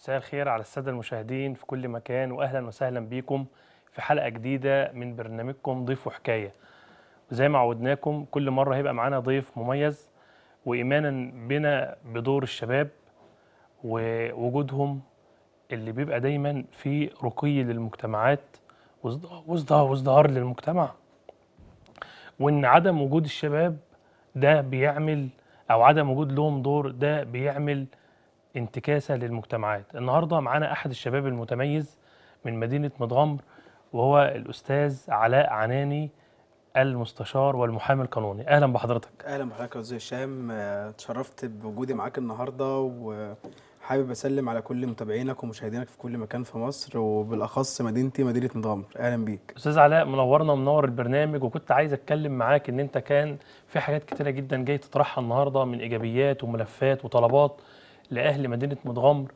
مساء الخير على السادة المشاهدين في كل مكان وأهلا وسهلا بيكم في حلقة جديدة من برنامجكم ضيف وحكاية وزي ما عودناكم كل مرة هيبقى معانا ضيف مميز وإيمانا بنا بدور الشباب ووجودهم اللي بيبقى دايما في رقي للمجتمعات وازدهار وازدهار للمجتمع وإن عدم وجود الشباب ده بيعمل أو عدم وجود لهم دور ده بيعمل انتكاسه للمجتمعات النهارده معانا احد الشباب المتميز من مدينه مدغمر وهو الاستاذ علاء عناني المستشار والمحامي القانوني اهلا بحضرتك اهلا بحضرتك يا استاذ هشام اتشرفت بوجودي معاك النهارده وحابب اسلم على كل متابعينك ومشاهدينك في كل مكان في مصر وبالاخص مدينتي مدينه مدغمر اهلا بيك استاذ علاء منورنا ومنور البرنامج وكنت عايز اتكلم معاك ان انت كان في حاجات كتيره جدا جاي تطرحها النهارده من ايجابيات وملفات وطلبات لأهل مدينة متغمر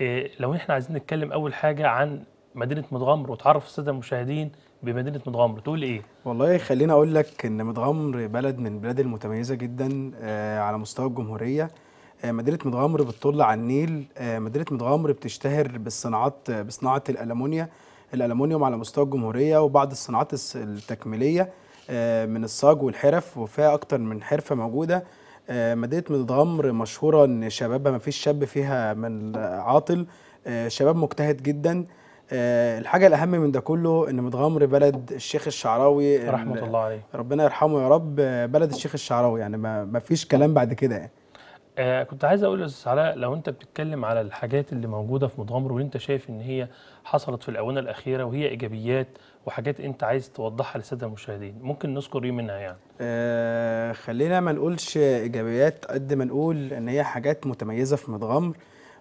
آه، لو احنا عايزين نتكلم أول حاجة عن مدينة متغمر وتعرف السادة المشاهدين بمدينة متغمر تقول إيه؟ والله خليني أقول لك إن متغمر بلد من البلاد المتميزة جدا آه، على مستوى الجمهورية آه، مدينة متغمر بتطل على النيل مدينة متغمر بتشتهر بالصناعات بصناعة الألمونيا الألمونيوم على مستوى الجمهورية وبعض الصناعات التكميلية من الصاج والحرف وفيها أكتر من حرفة موجودة مدينه آه، متغمر مشهوره ان شبابها ما فيش شاب فيها من عاطل آه، شباب مجتهد جدا آه، الحاجه الاهم من ده كله ان متغمر بلد الشيخ الشعراوي رحمه الله عليه ربنا يرحمه يا رب بلد الشيخ الشعراوي يعني ما فيش كلام بعد كده يعني آه كنت عايز اقول يا استاذ علاء لو انت بتتكلم على الحاجات اللي موجوده في متغمر وانت شايف ان هي حصلت في الاونه الاخيره وهي ايجابيات وحاجات انت عايز توضحها للساده المشاهدين ممكن نذكر ايه منها يعني آه خلينا ما نقولش ايجابيات قد ما نقول ان هي حاجات متميزه في متغمر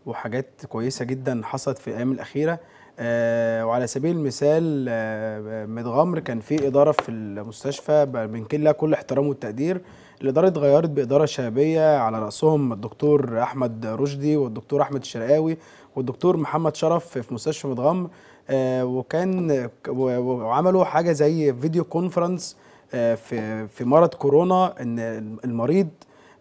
وحاجات كويسه جدا حصلت في الايام الاخيره آه وعلى سبيل المثال آه متغمر كان في اداره في المستشفى لها كل احترام والتقدير الإدارة اتغيرت بإدارة شبابية على رأسهم الدكتور أحمد رشدي والدكتور أحمد الشرقاوي والدكتور محمد شرف في مستشفى متغمر آه، وكان وعملوا حاجة زي فيديو كونفرنس آه، في في مرض كورونا ان المريض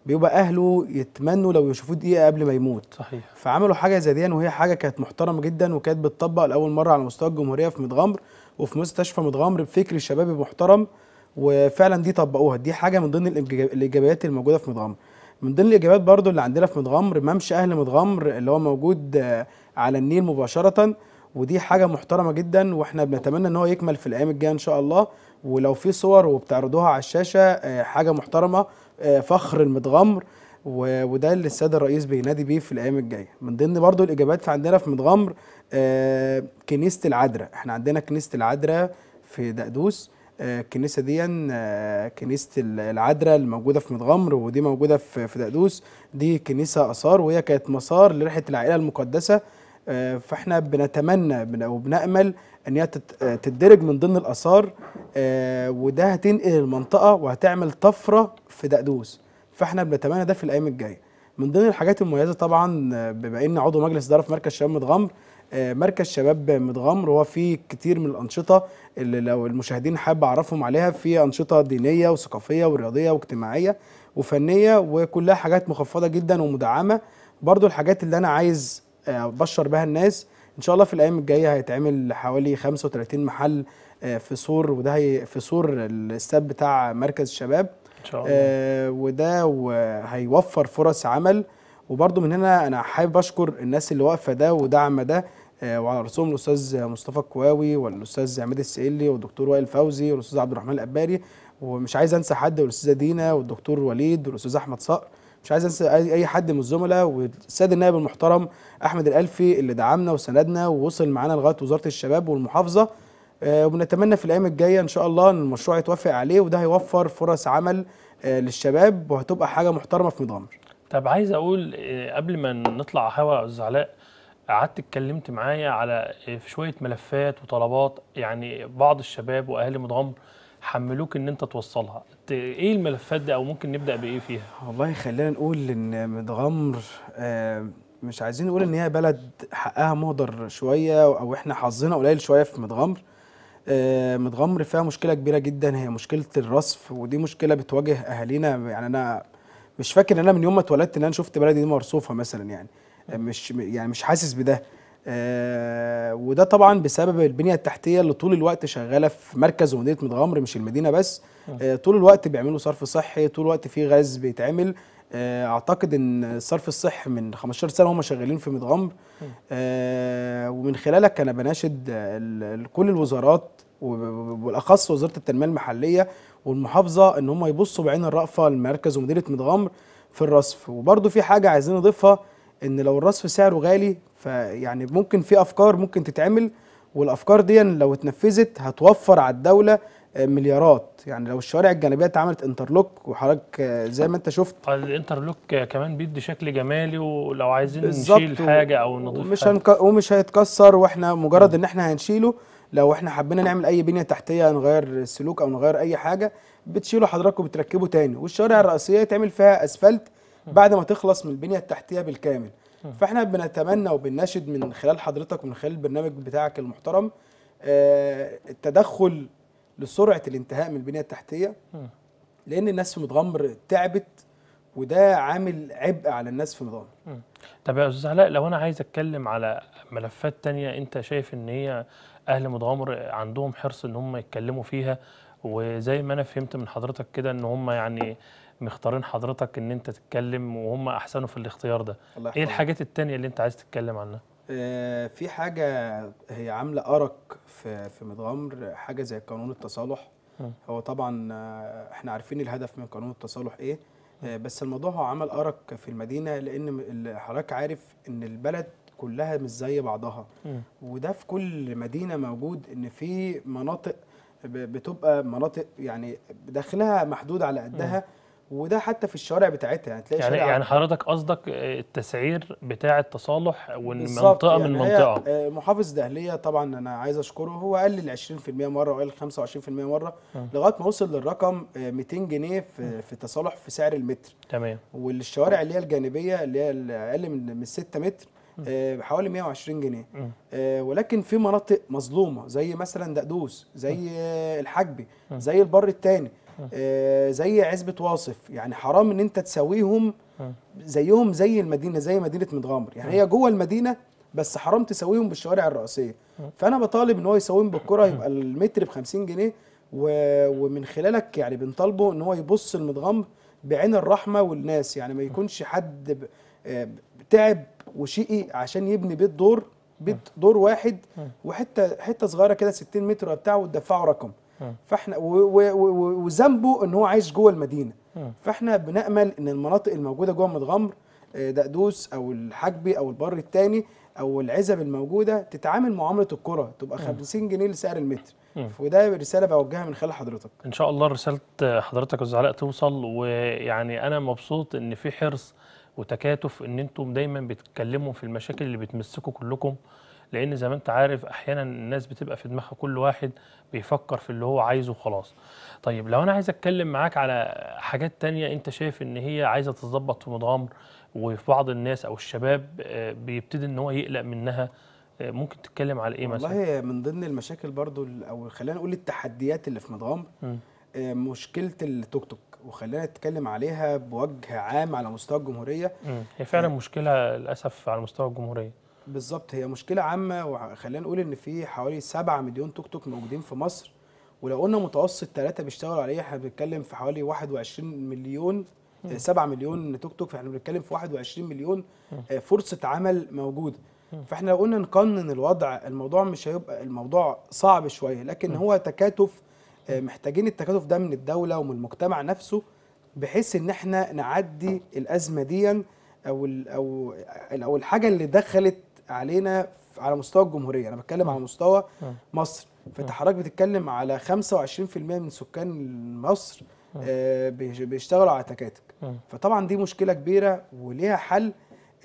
بيبقى اهله يتمنوا لو يشوفوه دقيقه قبل ما يموت صحيح فعملوا حاجه زي دي وهي حاجه كانت محترمه جدا وكانت بتطبق لاول مره على مستوى الجمهوريه في متغمر وفي مستشفى متغمر بفكر شبابي محترم وفعلا دي طبقوها دي حاجه من ضمن الايجابيات الموجوده في متغمر من ضمن الايجابيات برضو اللي عندنا في متغمر ممشى اهل متغمر اللي هو موجود آه، على النيل مباشره ودي حاجه محترمه جدا واحنا بنتمنى ان هو يكمل في الايام الجايه ان شاء الله ولو في صور وبتعرضوها على الشاشه آه، حاجه محترمه آه، فخر المتغمر وده اللي السيد الرئيس بينادي بيه في الايام الجايه من ضمن برضو الاجابات في عندنا في متغمر كنيسه العدرا احنا عندنا كنيسه العدرا في دقدوس الكنيسه دي آه، كنيسه العذراء اللي موجوده في متغمر ودي موجوده في دقدوس دي كنيسه اثار وهي كانت مسار لرحله العائله المقدسه آه، فاحنا بنتمنى وبنامل ان هي آه، تتدرج من ضمن الاثار وده هتنقل المنطقه وهتعمل طفره في دقدوس فاحنا بنتمنى ده في الايام الجايه من ضمن الحاجات المميزه طبعا بما ان عضو مجلس اداره في مركز شباب متغمر آه، مركز شباب متغمر هو فيه كتير من الانشطه اللي لو المشاهدين حاب اعرفهم عليها في انشطه دينيه وثقافيه ورياضيه واجتماعيه وفنيه وكلها حاجات مخفضه جدا ومدعمه برضو الحاجات اللي انا عايز آه، ابشر بها الناس ان شاء الله في الايام الجايه هيتعمل حوالي 35 محل آه، في سور وده هي في سور الاستاد بتاع مركز الشباب ان شاء الله آه وده هيوفر فرص عمل وبرضو من هنا انا حابب اشكر الناس اللي واقفه ده ودعم ده آه، وعلى راسهم الاستاذ مصطفى الكواوي والاستاذ عماد السئلي والدكتور وائل فوزي والاستاذ عبد الرحمن الاباري ومش عايز انسى حد والاستاذه دينا والدكتور وليد والاستاذ احمد صقر مش عايز انسى اي حد من الزملاء والسيد النائب المحترم احمد الالفي اللي دعمنا وسندنا ووصل معانا لغايه وزاره الشباب والمحافظه آه، وبنتمنى في الايام الجايه ان شاء الله ان المشروع يتوافق عليه وده هيوفر فرص عمل آه، للشباب وهتبقى حاجه محترمه في مضامر. طب عايز اقول قبل ما نطلع هوا يا استاذ علاء قعدت اتكلمت معايا على في شويه ملفات وطلبات يعني بعض الشباب واهالي متغمر حملوك ان انت توصلها ايه الملفات دي او ممكن نبدا بايه فيها والله خلينا نقول ان متغمر آه، مش عايزين نقول ان هي بلد حقها مهدر شويه او احنا حظنا قليل شويه في متغمر آه، متغمر فيها مشكله كبيره جدا هي مشكله الرصف ودي مشكله بتواجه اهالينا يعني انا مش فاكر ان انا من يوم ما اتولدت ان انا شفت بلدي دي مرصوفه مثلا يعني مش يعني مش حاسس بده آه وده طبعا بسبب البنيه التحتيه اللي طول الوقت شغاله في مركز ومدينه متغمر مش المدينه بس آه, آه، طول الوقت بيعملوا صرف صحي طول الوقت في غاز بيتعمل آه اعتقد ان الصرف الصحي من 15 سنه هم شغالين في متغمر آه، ومن خلالك انا بناشد كل الوزارات وبالاخص وزاره التنميه المحليه والمحافظه ان هم يبصوا بعين الرأفه لمركز ومدينه متغمر في الرصف وبرده في حاجه عايزين نضيفها ان لو الرصف سعره غالي فيعني ممكن في افكار ممكن تتعمل والافكار دي لو اتنفذت هتوفر على الدوله آه، مليارات يعني لو الشوارع الجانبيه اتعملت انترلوك وحضرتك آه، زي ما انت شفت الانترلوك كمان بيدي شكل جمالي ولو عايزين نشيل حاجه او نضيف ومش هنك... ومش هيتكسر واحنا مجرد ان احنا هنشيله لو احنا حبينا نعمل اي بنيه تحتيه نغير السلوك او نغير اي حاجه بتشيله حضرتك وبتركبه تاني والشوارع الرئيسيه يتعمل فيها اسفلت بعد ما تخلص من البنيه التحتيه بالكامل فاحنا بنتمنى وبنناشد من خلال حضرتك ومن خلال البرنامج بتاعك المحترم آه، التدخل لسرعه الانتهاء من البنيه التحتيه لان الناس في متغمر تعبت وده عامل عبء على الناس في متغمر طب يا استاذ علاء لو انا عايز اتكلم على ملفات تانية انت شايف ان هي اهل متغمر عندهم حرص ان هم يتكلموا فيها وزي ما انا فهمت من حضرتك كده ان هم يعني مختارين حضرتك ان انت تتكلم وهم احسنوا في الاختيار ده الله ايه الحاجات التانية اللي انت عايز تتكلم عنها آه، في حاجة هي عاملة أرق في في متغمر حاجة زي قانون التصالح هو طبعا آه، احنا عارفين الهدف من قانون التصالح ايه آه، بس الموضوع هو عمل أرق في المدينة لأن حضرتك عارف إن البلد كلها مش زي بعضها وده في كل مدينة موجود إن في مناطق بتبقى مناطق يعني داخلها محدود على قدها وده حتى في الشوارع بتاعتها يعني تلاقي يعني, يعني حضرتك قصدك التسعير بتاع التصالح والمنطقه يعني من منطقه آه، محافظ دهليه طبعا انا عايز اشكره هو قال لي 20% مره وقال 25% مره آه. لغايه ما وصل للرقم 200 آه، جنيه في في تصالح في سعر المتر تمام والشوارع اللي هي الجانبيه اللي هي اقل من 6 متر بحوالي 120 جنيه ولكن في مناطق مظلومه زي مثلا دقدوس زي الحجبي زي البر الثاني آه. آه، زي عزبه واصف يعني حرام ان انت تساويهم آه. زيهم زي المدينه زي مدينه متغمر يعني هي جوه المدينه بس حرام تساويهم بالشوارع الرئيسيه فانا بطالب ان هو يساويهم بالكره يبقى المتر ب 50 جنيه ومن خلالك يعني بنطالبه ان هو يبص المتغامر بعين الرحمه والناس يعني ما يكونش حد تعب وشقي عشان يبني بيت دور بيت دور واحد وحته حته صغيره كده 60 متر بتاعه وتدفعه رقم اه. فاحنا وذنبه ان هو عايش جوه المدينه اه. فاحنا بنامل ان المناطق الموجوده جوه متغمر آه، دقدوس او الحجبي او البر الثاني او العزب الموجوده تتعامل معامله الكره تبقى 50 جنيه لسعر المتر وده رساله بوجهها من خلال حضرتك ان شاء الله رساله حضرتك يا استاذ علاء توصل ويعني انا مبسوط ان في حرص وتكاتف ان انتم دايما بتتكلموا في المشاكل اللي بتمسكوا كلكم لان زي ما انت عارف احيانا الناس بتبقى في دماغها كل واحد بيفكر في اللي هو عايزه وخلاص طيب لو انا عايز اتكلم معاك على حاجات تانية انت شايف ان هي عايزه تتظبط في مضامر وفي بعض الناس او الشباب آه، بيبتدي ان هو يقلق منها آه، ممكن تتكلم على ايه مثلا والله من ضمن المشاكل برضو او خلينا نقول التحديات اللي في مضامر آه، مشكله التوك توك وخلينا نتكلم عليها بوجه عام على مستوى الجمهوريه هي فعلا مشكله للاسف على مستوى الجمهوريه بالظبط هي مشكله عامه وخلينا نقول ان في حوالي 7 مليون توك توك موجودين في مصر ولو قلنا متوسط ثلاثه بيشتغلوا عليه احنا بنتكلم في حوالي 21 مليون 7 آه، مليون توك توك فاحنا بنتكلم في 21 مليون آه، فرصه عمل موجوده فاحنا لو قلنا نقنن الوضع الموضوع مش هيبقى الموضوع صعب شويه لكن هو تكاتف آه، محتاجين التكاتف ده من الدوله ومن المجتمع نفسه بحيث ان احنا نعدي الازمه دي او او او الحاجه اللي دخلت علينا على مستوى الجمهوريه انا بتكلم على مستوى اه. مصر فانت اه. حضرتك بتتكلم على 25% من سكان مصر اه. بيشتغلوا على تكاتك فطبعا دي مشكله كبيره وليها حل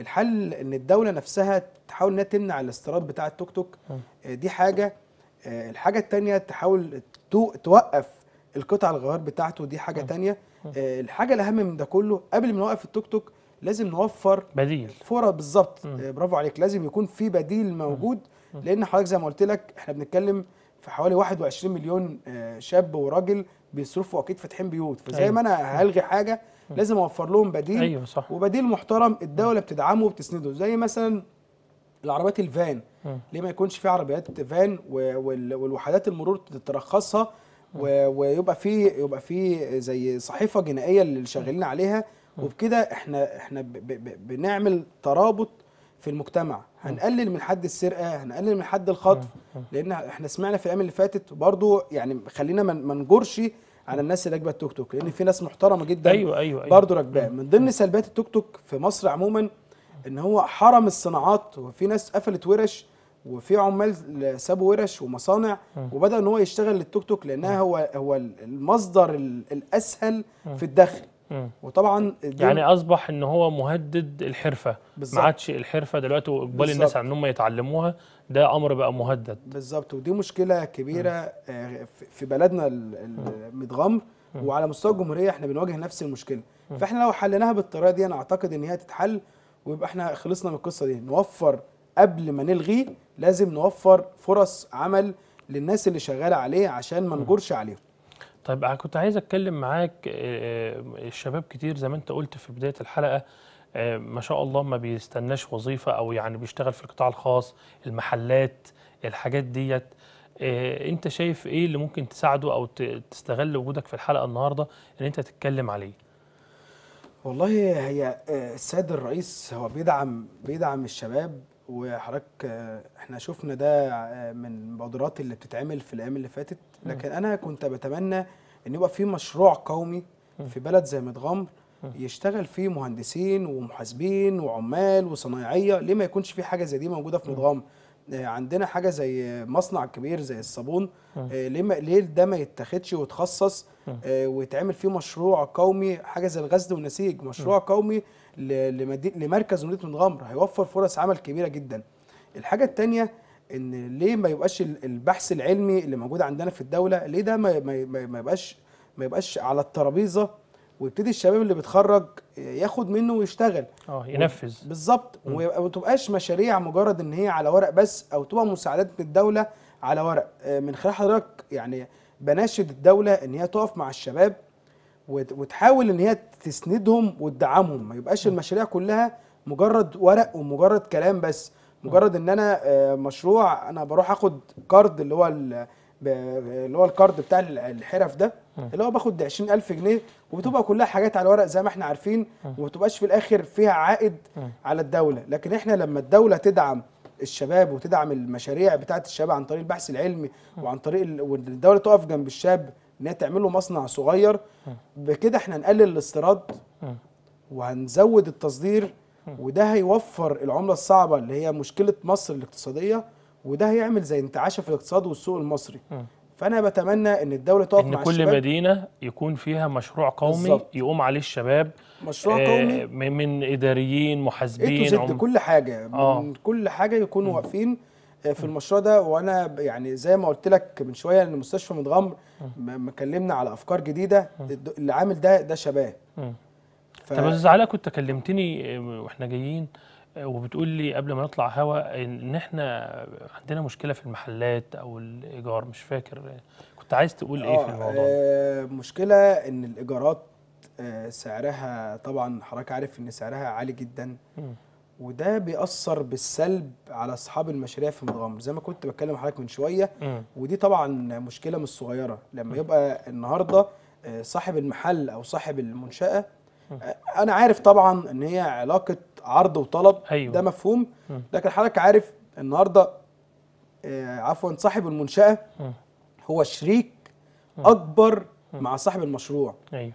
الحل ان الدوله نفسها تحاول انها تمنع الاستيراد بتاع التوك توك دي حاجه الحاجه الثانيه تحاول توقف القطع الغيار بتاعته دي حاجه ثانيه الحاجه الاهم من ده كله قبل ما نوقف التوك توك لازم نوفر بديل فرص بالظبط آه، برافو عليك لازم يكون في بديل موجود مم. لان حضرتك زي ما قلت لك احنا بنتكلم في حوالي 21 مليون آه، شاب وراجل بيصرفوا اكيد فاتحين بيوت فزي أيوة. ما انا هلغي حاجه لازم اوفر لهم بديل أيوة صح. وبديل محترم الدوله بتدعمه وبتسنده زي مثلا العربيات الفان ليه ما يكونش في عربيات فان والوحدات المرور تترخصها ويبقى في يبقى في زي صحيفه جنائيه اللي شغالين عليها آه. وبكده احنا احنا ب ب بنعمل ترابط في المجتمع آه. هنقلل من حد السرقه هنقلل من حد الخطف آه. لان احنا سمعنا في الايام اللي فاتت برضو يعني خلينا ما نجورش على الناس اللي راكبه التوك توك لان في ناس محترمه جدا ايوه ايوه, أيوة. برضو راكباه من ضمن سلبيات التوك توك في مصر عموما ان هو حرم الصناعات وفي ناس قفلت ورش وفي عمال سابوا ورش ومصانع وبدا ان هو يشتغل للتوك توك لانها هو هو المصدر الاسهل في الدخل وطبعا يعني اصبح ان هو مهدد الحرفه ما عادش الحرفه دلوقتي واقبال الناس على ان هم يتعلموها ده امر بقى مهدد بالظبط ودي مشكله كبيره مم. آه، في بلدنا المتغمر وعلى مستوى الجمهوريه احنا بنواجه نفس المشكله مم. فاحنا لو حليناها بالطريقه دي انا اعتقد ان هي تتحل ويبقى احنا خلصنا من القصه دي نوفر قبل ما نلغي لازم نوفر فرص عمل للناس اللي شغاله عليه عشان ما نجورش عليهم طيب انا كنت عايز اتكلم معاك آه، آه، الشباب كتير زي ما انت قلت في بداية الحلقة آه، ما شاء الله ما بيستناش وظيفة او يعني بيشتغل في القطاع الخاص المحلات الحاجات ديت انت شايف ايه اللي ممكن تساعده او تستغل وجودك في الحلقة النهاردة ان انت تتكلم عليه والله هي السيد الرئيس هو بيدعم بيدعم الشباب وحضرتك احنا شفنا ده آه، من المبادرات اللي بتتعمل في الايام اللي فاتت لكن انا كنت بتمنى ان يبقى في مشروع قومي في بلد زي متغمر يشتغل فيه مهندسين ومحاسبين وعمال وصنايعيه ليه ما يكونش في حاجه زي دي موجوده في متغمر عندنا حاجه زي مصنع كبير زي الصابون آه، ليه ليه ده ما يتاخدش ويتخصص آه، ويتعمل فيه مشروع قومي حاجه زي الغزل والنسيج مشروع قومي لمركز مدينه غمر هيوفر فرص عمل كبيره جدا الحاجه الثانيه ان ليه ما يبقاش البحث العلمي اللي موجود عندنا في الدوله ليه ده ما يبقاش ما يبقاش على الترابيزه ويبتدي الشباب اللي بيتخرج ياخد منه ويشتغل اه ينفذ بالظبط وما تبقاش مشاريع مجرد ان هي على ورق بس او تبقى مساعدات من الدوله على ورق آه، من خلال حضرتك يعني بناشد الدوله ان هي تقف مع الشباب وتحاول ان هي تسندهم وتدعمهم ما يبقاش المشاريع كلها مجرد ورق ومجرد كلام بس مجرد ان انا آه، مشروع انا بروح اخد كارد اللي هو اللي هو الكارد بتاع الحرف ده اللي هو باخد 20000 جنيه وبتبقى كلها حاجات على ورق زي ما احنا عارفين وما بتبقاش في الاخر فيها عائد على الدوله لكن احنا لما الدوله تدعم الشباب وتدعم المشاريع بتاعت الشباب عن طريق البحث العلمي وعن طريق والدوله تقف جنب الشاب ان هي تعمل له مصنع صغير بكده احنا هنقلل الاستيراد وهنزود التصدير وده هيوفر العمله الصعبه اللي هي مشكله مصر الاقتصاديه وده هيعمل زي انتعاشه في الاقتصاد والسوق المصري فانا بتمنى ان الدوله تقف مع كل الشباب. مدينه يكون فيها مشروع قومي بالزبط. يقوم عليه الشباب مشروع آه قومي من اداريين محاسبين عم... كل حاجه آه. من كل حاجه يكونوا واقفين آه، في المشروع ده وانا يعني زي ما قلت لك من شويه ان مستشفى متغمر مكلمنا على افكار جديده اللي عامل ده ده شباب ف... طب يا استاذ علاء كنت كلمتني آه، واحنا جايين وبتقول لي قبل ما نطلع هوا ان احنا عندنا مشكله في المحلات او الايجار مش فاكر كنت عايز تقول ايه في آه، الموضوع آه، مشكله ان الايجارات آه، سعرها طبعا حضرتك عارف ان سعرها عالي جدا وده بيأثر بالسلب على اصحاب المشاريع في المتغمر زي ما كنت بتكلم حضرتك من شويه ودي طبعا مشكله مش صغيره لما يبقى النهارده صاحب المحل او صاحب المنشاه انا عارف طبعا ان هي علاقه عرض وطلب أيوة. ده مفهوم لكن حضرتك عارف النهارده آه عفوا صاحب المنشاه هو شريك اكبر مع صاحب المشروع ايوه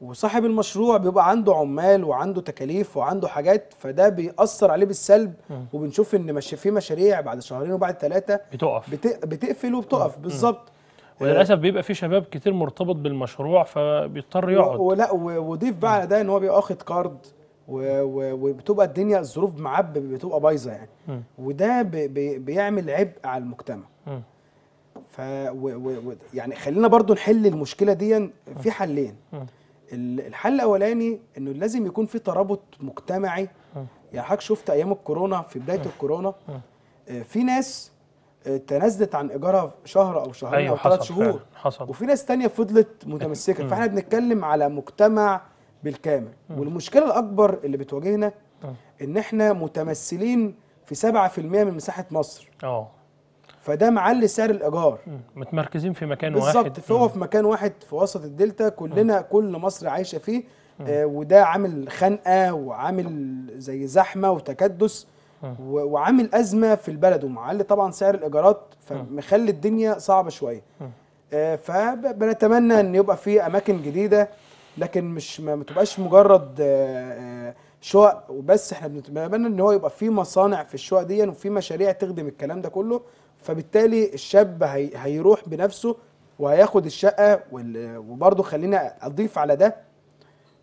وصاحب المشروع بيبقى عنده عمال وعنده تكاليف وعنده حاجات فده بيأثر عليه بالسلب وبنشوف ان في مشاريع بعد شهرين وبعد ثلاثه بتقف بتقفل وبتقف بالظبط وللاسف بيبقى في شباب كتير مرتبط بالمشروع فبيضطر يقعد ولا وضيف بقى على ده ان هو بيبقى واخد كارد وبتبقى الدنيا الظروف معاه بتبقى بايظه يعني وده بيعمل عبء على المجتمع ف يعني خلينا برضو نحل المشكله دي في حلين الحل الاولاني انه لازم يكون في ترابط مجتمعي يعني حضرتك شفت ايام الكورونا في بدايه الكورونا آه، في ناس آه، تنازلت عن ايجارها شهر او شهرين أيوة او ثلاث شهور حصل. وفي ناس ثانيه فضلت متمسكه فاحنا بنتكلم على مجتمع بالكامل والمشكله الاكبر اللي بتواجهنا ان احنا متمثلين في 7% من مساحه مصر اه فده معلي سعر الايجار متمركزين في مكان بالزبط. واحد بالظبط فهو في مكان واحد في وسط الدلتا كلنا مم. كل مصر عايشه فيه آه وده عامل خنقه وعامل زي زحمه وتكدس آه. وعامل ازمه في البلد ومعلي طبعا سعر الايجارات آه. فمخلي الدنيا صعبه شويه آه. فبنتمنى ان يبقى في اماكن جديده لكن مش ما تبقاش مجرد شقق وبس احنا بنتمنى ان هو يبقى في مصانع في الشقق دي وفي مشاريع تخدم الكلام ده كله فبالتالي الشاب هيروح بنفسه وهياخد الشقه وبرضه خلينا اضيف على ده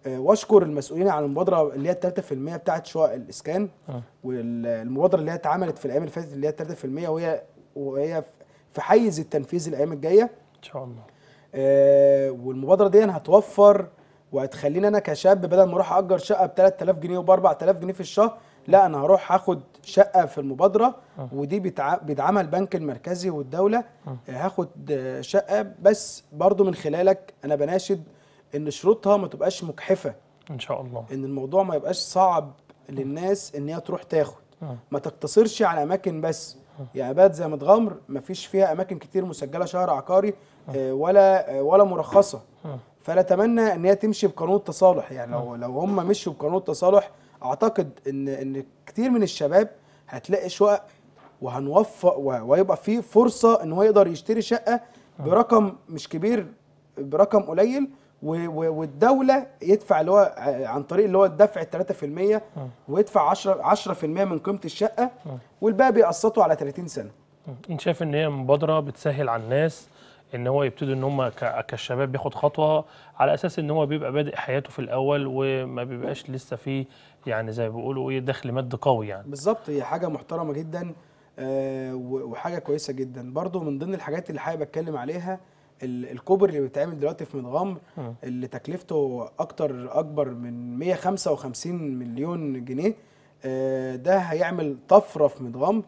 آه، واشكر المسؤولين على المبادره اللي هي ال 3% بتاعت شقق الاسكان آه. والمبادره اللي هي اتعملت في الايام اللي فاتت اللي هي 3% وهي وهي في حيز التنفيذ الايام الجايه ان شاء الله آه والمبادره دي هتوفر وهتخليني انا كشاب بدل ما اروح اجر شقه ب 3000 جنيه وب 4000 جنيه في الشهر لا انا هروح هاخد شقه في المبادره أه. ودي بيدعمها البنك المركزي والدوله آه. أه. هاخد شقه بس برضو من خلالك انا بناشد ان شروطها ما تبقاش مجحفه ان شاء الله ان الموضوع ما يبقاش صعب للناس ان هي تروح تاخد آه. ما تقتصرش على اماكن بس آه. يعني بلد زي متغمر ما فيش فيها اماكن كتير مسجله شهر عقاري آه. ولا ولا مرخصه فنتمنى ان هي تمشي بقانون التصالح يعني لو لو هم مشوا بقانون التصالح اعتقد ان ان كتير من الشباب هتلاقي شقق وهنوفق وهيبقى فيه فرصه ان هو يقدر يشتري شقه برقم مش كبير برقم قليل والدوله يدفع اللي هو آه، عن طريق اللي هو الدفع 3% ويدفع 10 10% من قيمه الشقه والباقي بيقسطوا على 30 سنه انت شايف ان هي مبادره بتسهل على الناس ان هو يبتدوا ان هم كشباب بياخد خطوه على اساس ان هو بيبقى بادئ حياته في الاول وما بيبقاش لسه فيه يعني زي ما بيقولوا ايه دخل مادي قوي يعني بالظبط هي حاجه محترمه جدا آه، وحاجه كويسه جدا برضو من ضمن الحاجات اللي حابب اتكلم عليها الكوبري اللي بيتعمل دلوقتي في متغمر اه. اللي تكلفته اكتر اكبر من 155 مليون جنيه آه، ده هيعمل طفره في مدغمر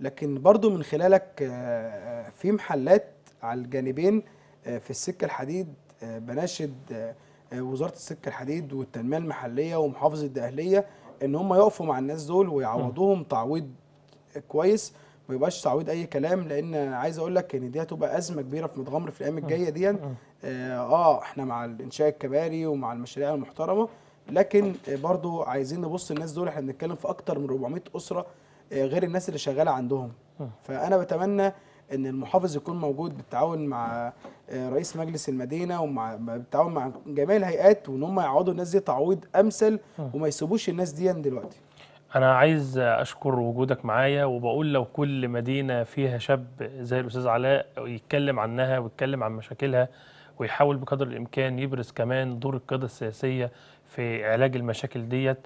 لكن برضو من خلالك آه، في محلات على الجانبين في السكه الحديد بناشد وزاره السكه الحديد والتنميه المحليه ومحافظه الدقهليه ان هم يقفوا مع الناس دول ويعوضوهم تعويض كويس ما يبقاش تعويض اي كلام لان عايز اقول لك ان دي هتبقى ازمه كبيره في متغمر في الايام الجايه دي آه،, اه احنا مع الانشاء الكباري ومع المشاريع المحترمه لكن برضو عايزين نبص الناس دول احنا بنتكلم في اكتر من 400 اسره آه، غير الناس اللي شغاله عندهم فانا بتمنى ان المحافظ يكون موجود بالتعاون مع آه، رئيس مجلس المدينه ومع بالتعاون مع جميع الهيئات وان هم يعوضوا الناس دي تعويض امثل وما يسيبوش الناس دي دلوقتي أنا عايز أشكر وجودك معايا وبقول لو كل مدينة فيها شاب زي الأستاذ علاء يتكلم عنها ويتكلم عن مشاكلها ويحاول بقدر الإمكان يبرز كمان دور القيادة السياسية في علاج المشاكل ديت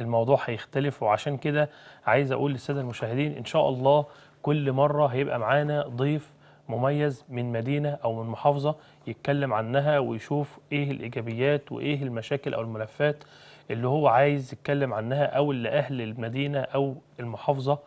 الموضوع هيختلف وعشان كده عايز أقول للسادة المشاهدين إن شاء الله كل مرة هيبقى معانا ضيف مميز من مدينة أو من محافظة يتكلم عنها ويشوف إيه الإيجابيات وإيه المشاكل أو الملفات اللي هو عايز يتكلم عنها او اللي اهل المدينه او المحافظه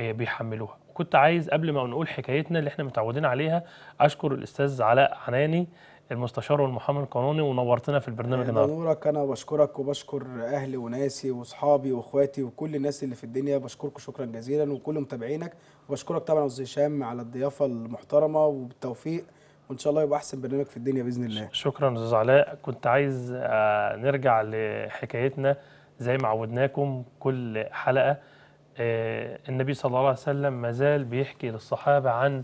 آه، بيحملوها وكنت عايز قبل ما نقول حكايتنا اللي احنا متعودين عليها اشكر الاستاذ علاء عناني المستشار والمحامي القانوني ونورتنا في البرنامج النهارده نورك انا بشكرك وبشكر اهلي وناسي واصحابي واخواتي وكل الناس اللي في الدنيا بشكركم شكرا جزيلا وكل متابعينك وبشكرك طبعا استاذ هشام على الضيافه المحترمه وبالتوفيق وان شاء الله يبقى احسن برنامج في الدنيا باذن الله شكرا استاذ علاء كنت عايز آه، نرجع لحكايتنا زي ما عودناكم كل حلقه آه، النبي صلى الله عليه وسلم ما زال بيحكي للصحابه عن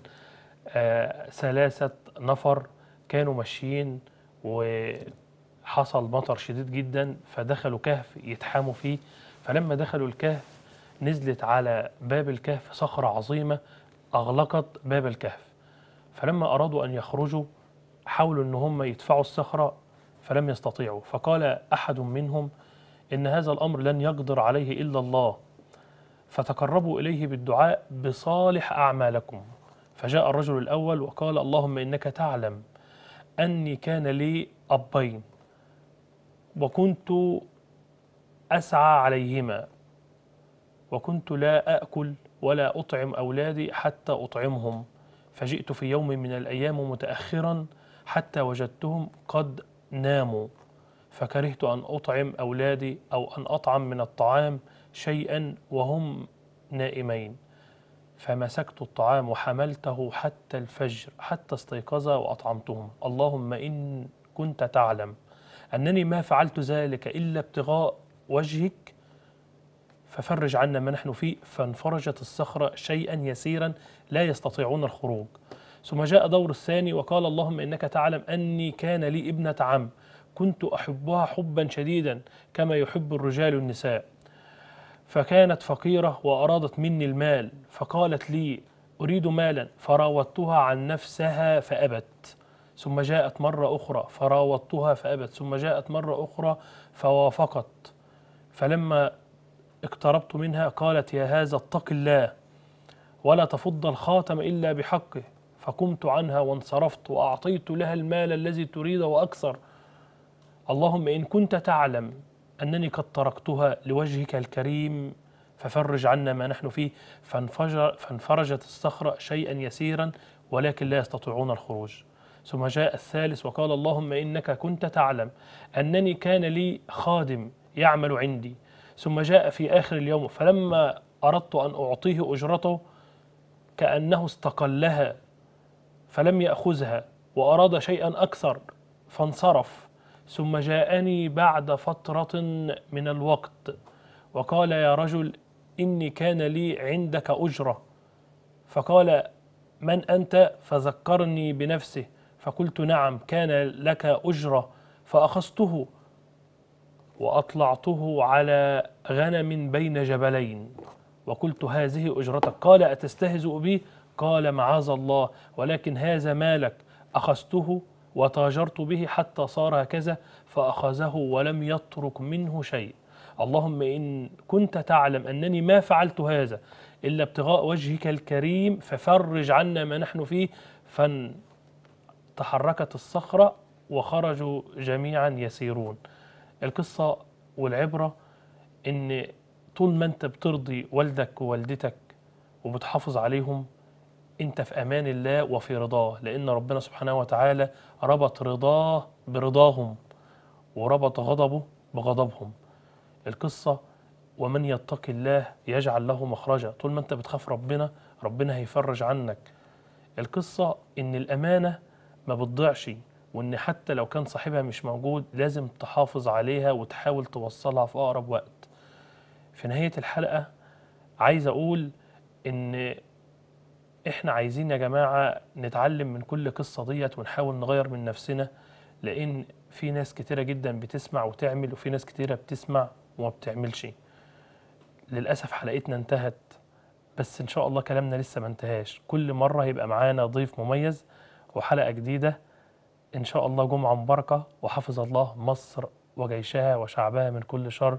آه، ثلاثه نفر كانوا ماشيين وحصل مطر شديد جدا فدخلوا كهف يتحاموا فيه فلما دخلوا الكهف نزلت على باب الكهف صخره عظيمه اغلقت باب الكهف فلما أرادوا أن يخرجوا حاولوا أن هم يدفعوا الصخرة فلم يستطيعوا فقال أحد منهم إن هذا الأمر لن يقدر عليه إلا الله فتقربوا إليه بالدعاء بصالح أعمالكم فجاء الرجل الأول وقال اللهم إنك تعلم أني كان لي أبين وكنت أسعى عليهما وكنت لا أكل ولا أطعم أولادي حتى أطعمهم فجئت في يوم من الأيام متأخرا حتى وجدتهم قد ناموا فكرهت أن أطعم أولادي أو أن أطعم من الطعام شيئا وهم نائمين فمسكت الطعام وحملته حتى الفجر حتى استيقظ وأطعمتهم اللهم إن كنت تعلم أنني ما فعلت ذلك إلا ابتغاء وجهك ففرج عنا ما نحن فيه فانفرجت الصخرة شيئا يسيرا لا يستطيعون الخروج ثم جاء دور الثاني وقال اللهم إنك تعلم أني كان لي ابنة عم كنت أحبها حبا شديدا كما يحب الرجال النساء فكانت فقيرة وأرادت مني المال فقالت لي أريد مالا فراودتها عن نفسها فأبت ثم جاءت مرة أخرى فراودتها فأبت ثم جاءت مرة أخرى فوافقت فلما اقتربت منها قالت يا هذا اتق الله ولا تفض الخاتم إلا بحقه فقمت عنها وانصرفت وأعطيت لها المال الذي تريد وأكثر اللهم إن كنت تعلم أنني قد تركتها لوجهك الكريم ففرج عنا ما نحن فيه فانفجر فانفرجت الصخرة شيئا يسيرا ولكن لا يستطيعون الخروج ثم جاء الثالث وقال اللهم إنك كنت تعلم أنني كان لي خادم يعمل عندي ثم جاء في آخر اليوم فلما أردت أن أعطيه أجرته كأنه استقلها فلم يأخذها وأراد شيئا أكثر فانصرف ثم جاءني بعد فترة من الوقت وقال يا رجل إني كان لي عندك أجرة فقال من أنت فذكرني بنفسه فقلت نعم كان لك أجرة فأخذته وأطلعته على غنم بين جبلين وقلت هذه أجرتك قال أتستهزئ بي قال معاذ الله ولكن هذا مالك أخذته وتاجرت به حتى صار هكذا فأخذه ولم يترك منه شيء اللهم إن كنت تعلم أنني ما فعلت هذا إلا ابتغاء وجهك الكريم ففرج عنا ما نحن فيه فتحركت الصخرة وخرجوا جميعا يسيرون القصة والعبرة إن طول ما انت بترضي والدك ووالدتك وبتحافظ عليهم انت في امان الله وفي رضاه لان ربنا سبحانه وتعالى ربط رضاه برضاهم وربط غضبه بغضبهم القصه ومن يتق الله يجعل له مخرجا طول ما انت بتخاف ربنا ربنا هيفرج عنك القصه ان الامانه ما بتضيعش وان حتى لو كان صاحبها مش موجود لازم تحافظ عليها وتحاول توصلها في اقرب وقت في نهاية الحلقة عايز أقول إن إحنا عايزين يا جماعة نتعلم من كل قصة ديت ونحاول نغير من نفسنا لأن في ناس كتيرة جدا بتسمع وتعمل وفي ناس كتيرة بتسمع وما بتعملش للأسف حلقتنا انتهت بس إن شاء الله كلامنا لسه ما انتهاش كل مرة هيبقى معانا ضيف مميز وحلقة جديدة إن شاء الله جمعة مباركة وحفظ الله مصر وجيشها وشعبها من كل شر